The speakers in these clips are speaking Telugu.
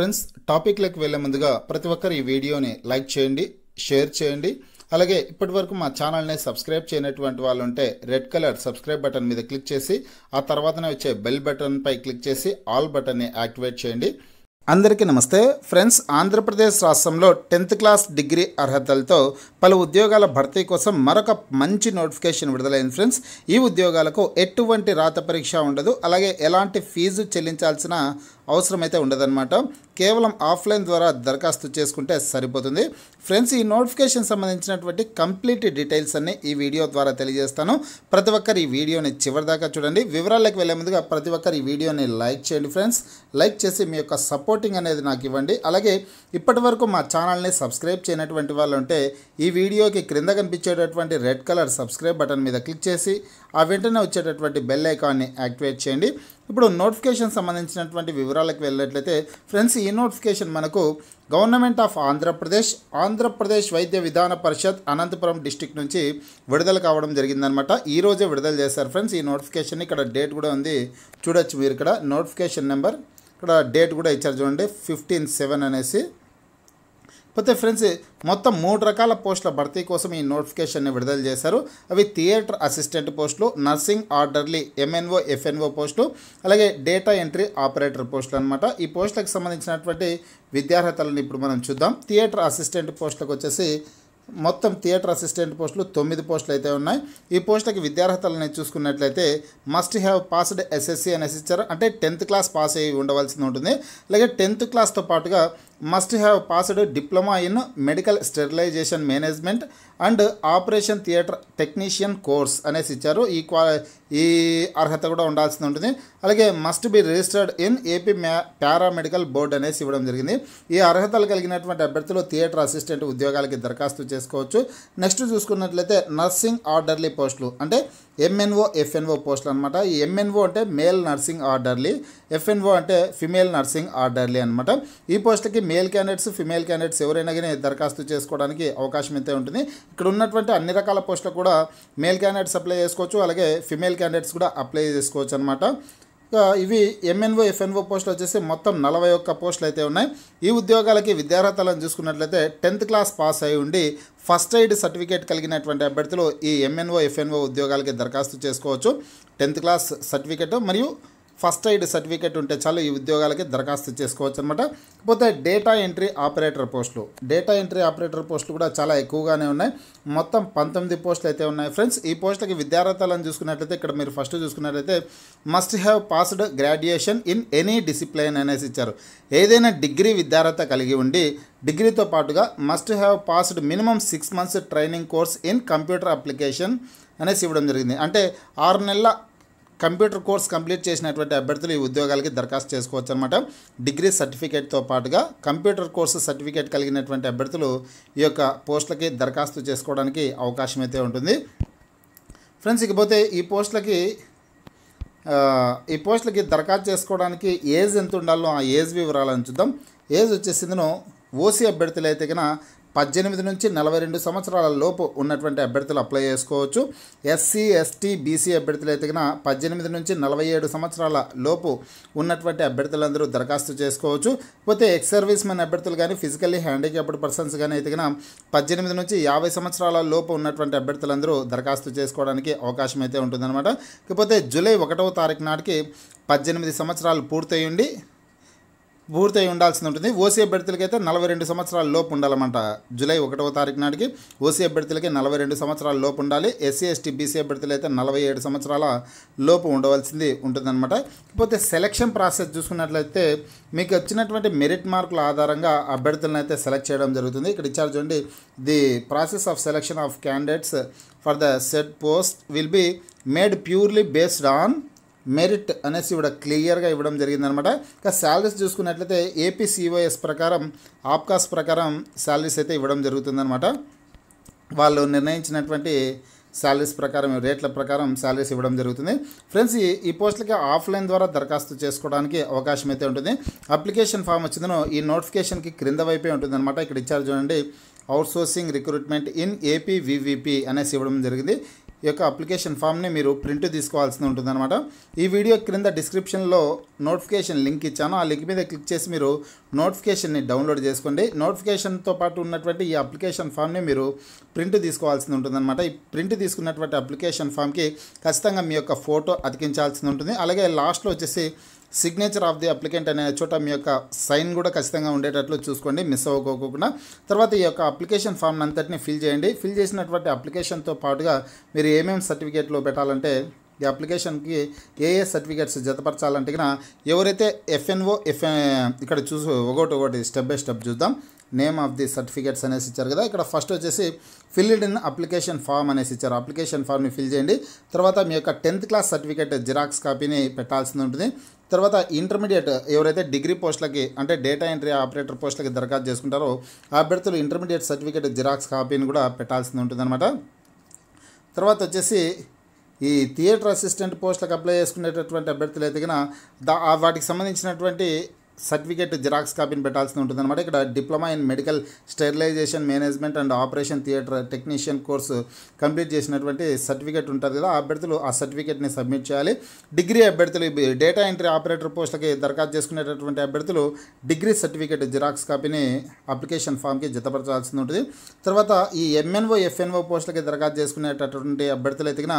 ఫ్రెండ్స్ టాపిక్లకు వెళ్ళే ముందుగా ప్రతి ఒక్కరు ఈ వీడియోని లైక్ చేయండి షేర్ చేయండి అలాగే ఇప్పటి వరకు మా ఛానల్ని సబ్స్క్రైబ్ చేయనటువంటి వాళ్ళు ఉంటే రెడ్ కలర్ సబ్స్క్రైబ్ బటన్ మీద క్లిక్ చేసి ఆ తర్వాతనే వచ్చే బెల్ బటన్పై క్లిక్ చేసి ఆల్ బటన్ని యాక్టివేట్ చేయండి అందరికీ నమస్తే ఫ్రెండ్స్ ఆంధ్రప్రదేశ్ రాష్ట్రంలో టెన్త్ క్లాస్ డిగ్రీ అర్హతలతో పలు ఉద్యోగాల భర్తీ కోసం మరొక మంచి నోటిఫికేషన్ విడుదలైంది ఫ్రెండ్స్ ఈ ఉద్యోగాలకు ఎటువంటి రాత పరీక్ష ఉండదు అలాగే ఎలాంటి ఫీజు చెల్లించాల్సిన అవసరమైతే ఉండదన్నమాట కేవలం ఆఫ్లైన్ ద్వారా దరఖాస్తు చేసుకుంటే సరిపోతుంది ఫ్రెండ్స్ ఈ నోటిఫికేషన్ సంబంధించినటువంటి కంప్లీట్ డీటెయిల్స్ అన్ని ఈ వీడియో ద్వారా తెలియజేస్తాను ప్రతి ఒక్కరు ఈ వీడియోని చివరిదాకా చూడండి వివరాలకు వెళ్ళే ముందుగా ప్రతి ఒక్కరు ఈ వీడియోని లైక్ చేయండి ఫ్రెండ్స్ లైక్ చేసి మీ యొక్క సపోర్టింగ్ అనేది నాకు ఇవ్వండి అలాగే ఇప్పటి వరకు మా ఛానల్ని సబ్స్క్రైబ్ చేయనటువంటి వాళ్ళు ఉంటే ఈ వీడియోకి క్రింద కనిపించేటటువంటి రెడ్ కలర్ సబ్స్క్రైబ్ బటన్ మీద క్లిక్ చేసి ఆ వెంటనే వచ్చేటటువంటి బెల్ ఐకాన్ని యాక్టివేట్ చేయండి ఇప్పుడు నోటిఫికేషన్ సంబంధించినటువంటి వివరాలకు వెళ్ళినట్లయితే ఫ్రెండ్స్ ఈ నోటిఫికేషన్ మనకు గవర్నమెంట్ ఆఫ్ ఆంధ్రప్రదేశ్ ఆంధ్రప్రదేశ్ వైద్య విధాన పరిషత్ అనంతపురం డిస్టిక్ నుంచి విడుదల కావడం జరిగిందనమాట ఈరోజే విడుదల చేశారు ఫ్రెండ్స్ ఈ నోటిఫికేషన్ ఇక్కడ డేట్ కూడా ఉంది చూడొచ్చు మీరు ఇక్కడ నోటిఫికేషన్ నెంబర్ ఇక్కడ డేట్ కూడా ఇచ్చారు చూడండి ఫిఫ్టీన్ సెవెన్ అనేసి పోతే ఫ్రెండ్స్ మొత్తం మూడు రకాల పోస్టుల భర్తీ కోసం ఈ నోటిఫికేషన్ని విడుదల చేశారు అవి థియేటర్ అసిస్టెంట్ పోస్టులు nursing orderly MNO FNO post అలాగే డేటా ఎంట్రీ ఆపరేటర్ పోస్టులు అనమాట ఈ పోస్టులకు సంబంధించినటువంటి విద్యార్హతలను ఇప్పుడు మనం చూద్దాం థియేటర్ అసిస్టెంట్ పోస్టులకు వచ్చేసి మొత్తం థియేటర్ అసిస్టెంట్ పోస్టులు తొమ్మిది పోస్టులు అయితే ఉన్నాయి ఈ పోస్టులకి విద్యార్హతలని చూసుకున్నట్లయితే మస్ట్ హ్యావ్ పాస్డ్ ఎస్ఎస్సి అనేసి ఇచ్చారు అంటే టెన్త్ క్లాస్ పాస్ అయ్యి ఉండవలసింది ఉంటుంది అలాగే టెన్త్ క్లాస్తో పాటుగా must have passed diploma in medical sterilisation management and operation theatre technician course అనేసి ఇచ్చారు ఈ క్వా ఈ అర్హత కూడా ఉండాల్సి ఉంటుంది అలాగే must be registered in AP paramedical board అనేసి ఇవ్వడం జరిగింది ఈ అర్హతలు కలిగినటువంటి అభ్యర్థులు థియేటర్ అసిస్టెంట్ ఉద్యోగాలకి దరఖాస్తు చేసుకోవచ్చు నెక్స్ట్ చూసుకున్నట్లయితే నర్సింగ్ ఆర్డర్లీ పోస్టులు అంటే ఎంఎన్ఓ ఎఫ్ఎన్ఓ పోస్టులు అనమాట ఈ ఎంఎన్ఓ అంటే మేల్ నర్సింగ్ ఆర్డర్లీ ఎఫ్ఎన్ఓ అంటే ఫిమేల్ నర్సింగ్ ఆర్డర్లీ అనమాట ఈ పోస్టులకి మేల్ క్యాండిడేట్స్ ఫిమేల్ క్యాండిడేట్స్ ఎవరైనా కానీ దరఖాస్తు చేసుకోవడానికి అవకాశం అయితే ఉంటుంది ఇక్కడ ఉన్నటువంటి అన్ని రకాల పోస్టులు కూడా మేల్ క్యాండిడేట్స్ అప్లై చేసుకోవచ్చు అలాగే ఫిమేల్ క్యాండిడేట్స్ కూడా అప్లై చేసుకోవచ్చు అనమాట ఇవి ఎంఎన్ఓ ఎఫ్ఎన్ఓ పోస్టులు వచ్చేసి మొత్తం నలభై ఒక్క పోస్టులు అయితే ఉన్నాయి ఈ ఉద్యోగాలకి విద్యార్హతలను చూసుకున్నట్లయితే టెన్త్ క్లాస్ పాస్ అయి ఉండి ఫస్ట్ ఎయిడ్ సర్టిఫికేట్ కలిగినటువంటి అభ్యర్థులు ఈ ఎంఎన్ఓ ఎఫ్ఎన్ఓ ఉద్యోగాలకి దరఖాస్తు చేసుకోవచ్చు టెన్త్ క్లాస్ సర్టిఫికేట్ మరియు ఫస్ట్ ఎయిడ్ సర్టిఫికేట్ ఉంటే చాలు ఈ ఉద్యోగాలకి దరఖాస్తు చేసుకోవచ్చు అనమాట పోతే డేటా ఎంట్రీ ఆపరేటర్ పోస్టులు డేటా ఎంట్రీ ఆపరేటర్ పోస్టులు కూడా చాలా ఎక్కువగానే ఉన్నాయి మొత్తం పంతొమ్మిది పోస్టులు అయితే ఉన్నాయి ఫ్రెండ్స్ ఈ పోస్టులకి విద్యార్థులను చూసుకున్నట్లయితే ఇక్కడ మీరు ఫస్ట్ చూసుకున్నట్లయితే must have passed graduation in any discipline అనేసి ఇచ్చారు ఏదైనా డిగ్రీ విద్యార్హత కలిగి ఉండి డిగ్రీతో పాటుగా must have passed minimum six months training course in computer application అనేసి ఇవ్వడం జరిగింది అంటే ఆరు నెలల కంప్యూటర్ కోర్స్ కంప్లీట్ చేసినటువంటి అభ్యర్థులు ఈ ఉద్యోగాలకి దరఖాస్తు చేసుకోవచ్చు అనమాట డిగ్రీ సర్టిఫికేట్తో పాటుగా కంప్యూటర్ కోర్సు సర్టిఫికేట్ కలిగినటువంటి అభ్యర్థులు ఈ యొక్క పోస్టులకి దరఖాస్తు చేసుకోవడానికి అవకాశం అయితే ఉంటుంది ఫ్రెండ్స్ ఇకపోతే ఈ పోస్టులకి ఈ పోస్టులకి దరఖాస్తు చేసుకోవడానికి ఏజ్ ఎంత ఉండాలో ఆ ఏజ్ వివరాలను చూద్దాం ఏజ్ వచ్చేసిందిను ఓసీ అభ్యర్థులు అయితే కనుక పద్దెనిమిది నుంచి నలభై రెండు సంవత్సరాల లోపు ఉన్నటువంటి అభ్యర్థులు అప్లై చేసుకోవచ్చు ఎస్సీ ఎస్టీ బీసీ అభ్యర్థులు అయితే పద్దెనిమిది నుంచి నలభై ఏడు సంవత్సరాల లోపు ఉన్నటువంటి అభ్యర్థులందరూ దరఖాస్తు చేసుకోవచ్చు పోతే ఎక్స్ సర్వీస్ మెన్ అభ్యర్థులు కానీ ఫిజికల్లీ హ్యాండిక్యాప్డ్ పర్సన్స్ కానీ అయితే పద్దెనిమిది నుంచి యాభై సంవత్సరాల లోపు ఉన్నటువంటి అభ్యర్థులందరూ దరఖాస్తు చేసుకోవడానికి అవకాశం అయితే ఉంటుందన్నమాట ఇకపోతే జూలై ఒకటవ తారీఖు నాటికి పద్దెనిమిది సంవత్సరాలు పూర్తయ్యండి పూర్తయి ఉండాల్సి ఉంటుంది ఓసీ అభ్యర్థులకి అయితే నలభై రెండు సంవత్సరాల లోపు ఉండాలన్నమాట జూలై ఒకటవ తారీఖు నాటికి ఓసీ అభ్యర్థులకి నలభై రెండు సంవత్సరాల లోపు ఉండాలి ఎస్సీ ఎస్టీ బీసీ అభ్యర్థులు అయితే నలభై ఏడు సంవత్సరాల లోపు ఉండవలసింది ఉంటుందన్నమాట ఇకపోతే సెలక్షన్ ప్రాసెస్ చూసుకున్నట్లయితే మీకు వచ్చినటువంటి మెరిట్ మార్కుల ఆధారంగా అభ్యర్థులను అయితే సెలెక్ట్ చేయడం జరుగుతుంది ఇక్కడ ఇచ్చారు చూడండి the process of selection of candidates for the said post will be made purely based on merit అనేసి ఇవిడ క్లియర్గా ఇవ్వడం జరిగిందనమాట ఇక శాలరీస్ చూసుకున్నట్లయితే ఏపీ సిఓఎస్ ప్రకారం ఆప్కాస్ ప్రకారం శాలరీస్ అయితే ఇవ్వడం జరుగుతుందనమాట వాళ్ళు నిర్ణయించినటువంటి శాలరీస్ ప్రకారం రేట్ల ప్రకారం శాలరీస్ ఇవ్వడం జరుగుతుంది ఫ్రెండ్స్ ఈ పోస్టులకి ఆఫ్లైన్ ద్వారా దరఖాస్తు చేసుకోవడానికి అవకాశం అయితే ఉంటుంది అప్లికేషన్ ఫామ్ వచ్చిందనో ఈ నోటిఫికేషన్కి క్రింద వైపే ఉంటుంది అనమాట ఇక్కడ ఇచ్చారు చూడండి outsourcing recruitment in AP VVP అనేసి ఇవ్వడం జరిగింది ఈ యొక్క అప్లికేషన్ ఫామ్ని మీరు ప్రింట్ తీసుకోవాల్సి ఉంటుందన్నమాట ఈ వీడియో క్రింద డిస్క్రిప్షన్లో నోటిఫికేషన్ లింక్ ఇచ్చాను ఆ లింక్ మీద క్లిక్ చేసి మీరు నోటిఫికేషన్ని డౌన్లోడ్ చేసుకోండి నోటిఫికేషన్తో పాటు ఉన్నటువంటి ఈ అప్లికేషన్ ఫామ్ని మీరు ప్రింట్ తీసుకోవాల్సి ఉంటుందన్నమాట ఈ ప్రింట్ తీసుకున్నటువంటి అప్లికేషన్ ఫామ్కి ఖచ్చితంగా మీ యొక్క ఫోటో అతికించాల్సి ఉంటుంది అలాగే లాస్ట్లో వచ్చేసి సిగ్నేచర్ ఆఫ్ ది అప్లికెంట్ అనే చోట మీ యొక్క సైన్ కూడా ఖచ్చితంగా ఉండేటట్లు చూసుకోండి మిస్ అవ్వకోకుండా తర్వాత ఈ యొక్క అప్లికేషన్ ఫామ్ అంతటిని ఫిల్ చేయండి ఫిల్ చేసినటువంటి అప్లికేషన్తో పాటుగా మీరు ఏమేమి సర్టిఫికేట్లు పెట్టాలంటే ఈ అప్లికేషన్కి ఏ ఏ సర్టిఫికేట్స్ జతపరచాలంటే ఎవరైతే ఎఫ్ఎన్ఓ ఎఫ్ఎన్ ఇక్కడ చూసు ఒకటి ఒకటి స్టెప్ బై స్టెప్ చూద్దాం నేమ్ ఆఫ్ ది సర్టిఫికేట్స్ అనేసి ఇచ్చారు కదా ఇక్కడ ఫస్ట్ వచ్చేసి ఫిల్డ్ ఇన్ అప్లికేషన్ ఫామ్ అనేసి ఇచ్చారు అప్లికేషన్ ఫామ్ని ఫిల్ చేయండి తర్వాత మీ యొక్క టెన్త్ క్లాస్ సర్టిఫికేట్ జిరాక్స్ కాపీని పెట్టాల్సింది ఉంటుంది తర్వాత ఇంటర్మీడియట్ ఎవరైతే డిగ్రీ పోస్టులకి అంటే డేటా ఎంట్రీ ఆపరేటర్ పోస్టులకి దరఖాస్తు చేసుకుంటారో అభ్యర్థులు ఇంటర్మీడియట్ సర్టిఫికేట్ జిరాక్స్ కాపీని కూడా పెట్టాల్సింది అనమాట తర్వాత వచ్చేసి ఈ థియేటర్ అసిస్టెంట్ పోస్టులకు అప్లై చేసుకునేటటువంటి అభ్యర్థులు అయితే కన వాటికి సంబంధించినటువంటి సర్టిఫికేట్ జిరాక్స్ కాపీని పెట్టాల్సి ఉంటుంది అనమాట ఇక్కడ diploma in medical sterilisation management and operation theatre technician course complete చేసినటువంటి సర్టిఫికేట్ ఉంటుంది కదా అభ్యర్థులు ఆ సర్టిఫికేట్ని సబ్మిట్ చేయాలి డిగ్రీ అభ్యర్థులు డేటా ఎంట్రీ ఆపరేటర్ పోస్టులకి దరఖాస్తు చేసుకునేటటువంటి అభ్యర్థులు డిగ్రీ సర్టిఫికేట్ జిరాక్స్ కాపీని అప్లికేషన్ ఫామ్కి జతపరచాల్సి ఉంటుంది తర్వాత ఈ ఎంఎన్ఓ ఎఫ్ఎన్ఓ పోస్టులకి దరఖాస్తు చేసుకునేటటువంటి అభ్యర్థులు ఎదిగిన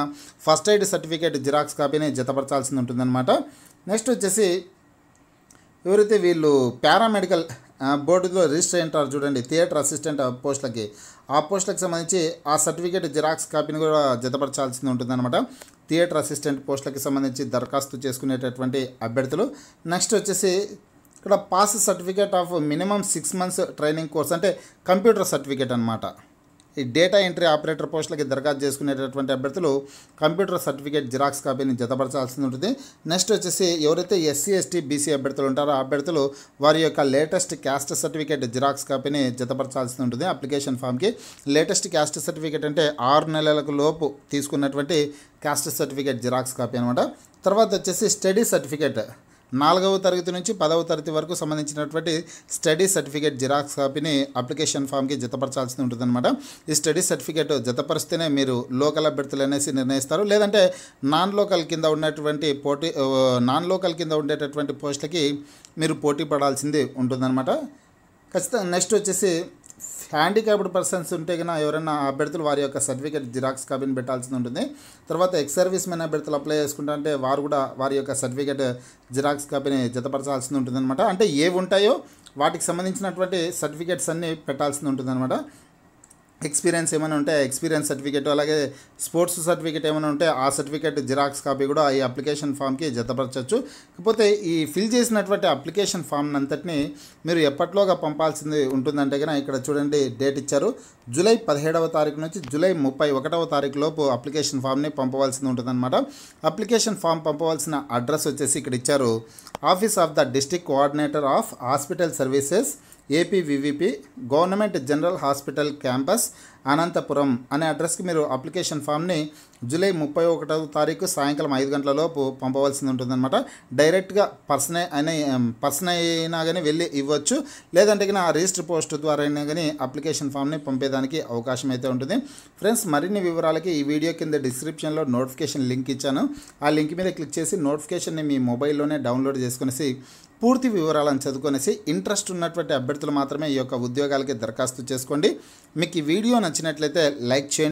ఫస్ట్ ఎయిడ్ సర్టిఫికేట్ జిరాక్స్ కాపీని జతపరచాల్సి ఉంటుందన్నమాట నెక్స్ట్ వచ్చేసి ఎవరైతే వీళ్ళు పారామెడికల్ బోర్డులో రిజిస్టర్ అంటారు చూడండి థియేటర్ అసిస్టెంట్ పోస్టులకి ఆ పోస్టులకు సంబంధించి ఆ సర్టిఫికేట్ జిరాక్స్ కాపీని కూడా జతపరచాల్సింది ఉంటుందన్నమాట థియేటర్ అసిస్టెంట్ పోస్టులకి సంబంధించి దరఖాస్తు చేసుకునేటటువంటి అభ్యర్థులు నెక్స్ట్ వచ్చేసి ఇక్కడ pass certificate of minimum six months training course అంటే కంప్యూటర్ సర్టిఫికేట్ అనమాట ఈ డేటా ఎంట్రీ ఆపరేటర్ పోస్టులకి దరఖాస్తు చేసుకునేటటువంటి అభ్యర్థులు కంప్యూటర్ సర్టిఫికేట్ జిరాక్స్ కాపీని జతపరచాల్సి ఉంటుంది నెక్స్ట్ వచ్చేసి ఎవరైతే ఎస్సీ ఎస్టీ బీసీ అభ్యర్థులు ఉంటారో అభ్యర్థులు వారి యొక్క లేటెస్ట్ క్యాస్ట్ సర్టిఫికేట్ జిరాక్స్ కాపీని జతపరచాల్సి ఉంటుంది అప్లికేషన్ ఫామ్కి లేటెస్ట్ క్యాస్ట్ సర్టిఫికేట్ అంటే ఆరు నెలలకు లోపు తీసుకున్నటువంటి క్యాస్ట్ సర్టిఫికేట్ జిరాక్స్ కాపీ అనమాట తర్వాత వచ్చేసి స్టడీ సర్టిఫికేట్ నాలుగవ తరగతి నుంచి పదవ తరగతి వరకు సంబంధించినటువంటి స్టడీ సర్టిఫికేట్ జిరాక్స్ కాపీని అప్లికేషన్ ఫామ్కి జతపరచాల్సి ఉంటుందన్నమాట ఈ స్టడీ సర్టిఫికేట్ జతపరిస్తేనే మీరు లోకల్ అభ్యర్థులు అనేసి నిర్ణయిస్తారు లేదంటే నాన్ లోకల్ కింద ఉన్నటువంటి పోటీ నాన్ లోకల్ కింద ఉండేటటువంటి పోస్టులకి మీరు పోటీ పడాల్సింది ఉంటుందన్నమాట ఖచ్చితంగా నెక్స్ట్ వచ్చేసి హ్యాండిక్యాప్డ్ పర్సన్స్ ఉంటే కన్నా ఎవరైనా అభ్యర్థులు వారి యొక్క సర్టిఫికేట్ జిరాక్స్ కాపీని పెట్టాల్సి ఉంటుంది తర్వాత ఎక్స్ సర్వీస్ మెయిన్ అభ్యర్థులు అప్లై చేసుకుంటా అంటే వారు కూడా వారి యొక్క సర్టిఫికేట్ జిరాక్స్ కాపీని జతపరచాల్సి అనమాట అంటే ఏవి ఉంటాయో వాటికి సంబంధించినటువంటి సర్టిఫికేట్స్ అన్నీ పెట్టాల్సి ఉంటుందన్నమాట ఎక్స్పీరియన్స్ ఏమైనా ఉంటే ఎక్స్పీరియన్స్ సర్టిఫికేట్ అలాగే స్పోర్ట్స్ సర్టిఫికేట్ ఏమైనా ఉంటే ఆ సర్టిఫికేట్ జిరాక్స్ కాపీ కూడా ఈ అప్లికేషన్ ఫామ్కి జతపరచవచ్చు కాకపోతే ఈ ఫిల్ చేసినటువంటి అప్లికేషన్ ఫామ్ అంతటిని మీరు ఎప్పట్లోగా పంపాల్సింది ఉంటుందంటే కనుక ఇక్కడ చూడండి డేట్ ఇచ్చారు జూలై పదిహేడవ తారీఖు నుంచి జూలై ముప్పై ఒకటవ తారీఖు లోపు అప్లికేషన్ ఫామ్ని పంపవలసింది ఉంటుందన్నమాట అప్లికేషన్ ఫామ్ పంపవలసిన అడ్రస్ వచ్చేసి ఇక్కడ ఇచ్చారు office of the district coordinator of hospital services AP VVP government general hospital campus Anantapuram అనే అడ్రస్కి మీరు అప్లికేషన్ ఫామ్ని జూలై ముప్పై ఒకటవ తారీఖు సాయంకాలం ఐదు గంటలలోపు పంపవలసింది ఉంటుందన్నమాట డైరెక్ట్గా పర్సన్ అయినా పర్సన్ అయినా కానీ వెళ్ళి ఇవ్వచ్చు లేదంటే కానీ ఆ రిజిస్టర్ పోస్ట్ ద్వారా అయినా కానీ అప్లికేషన్ ఫామ్ని పంపేదానికి అవకాశం అయితే ఉంటుంది ఫ్రెండ్స్ మరిన్ని వివరాలకి ఈ వీడియో కింద డిస్క్రిప్షన్లో నోటిఫికేషన్ లింక్ ఇచ్చాను ఆ లింక్ మీద క్లిక్ చేసి నోటిఫికేషన్ని మీ మొబైల్లోనే డౌన్లోడ్ చేసుకునేసి పూర్తి వివరాలను చదువుకొనేసి ఇంట్రెస్ట్ ఉన్నటువంటి అభ్యర్థులు మాత్రమే ఈ యొక్క ఉద్యోగాలకి దరఖాస్తు చేసుకోండి మీకు ఈ వీడియో నచ్చినట్లయితే లైక్ చేయండి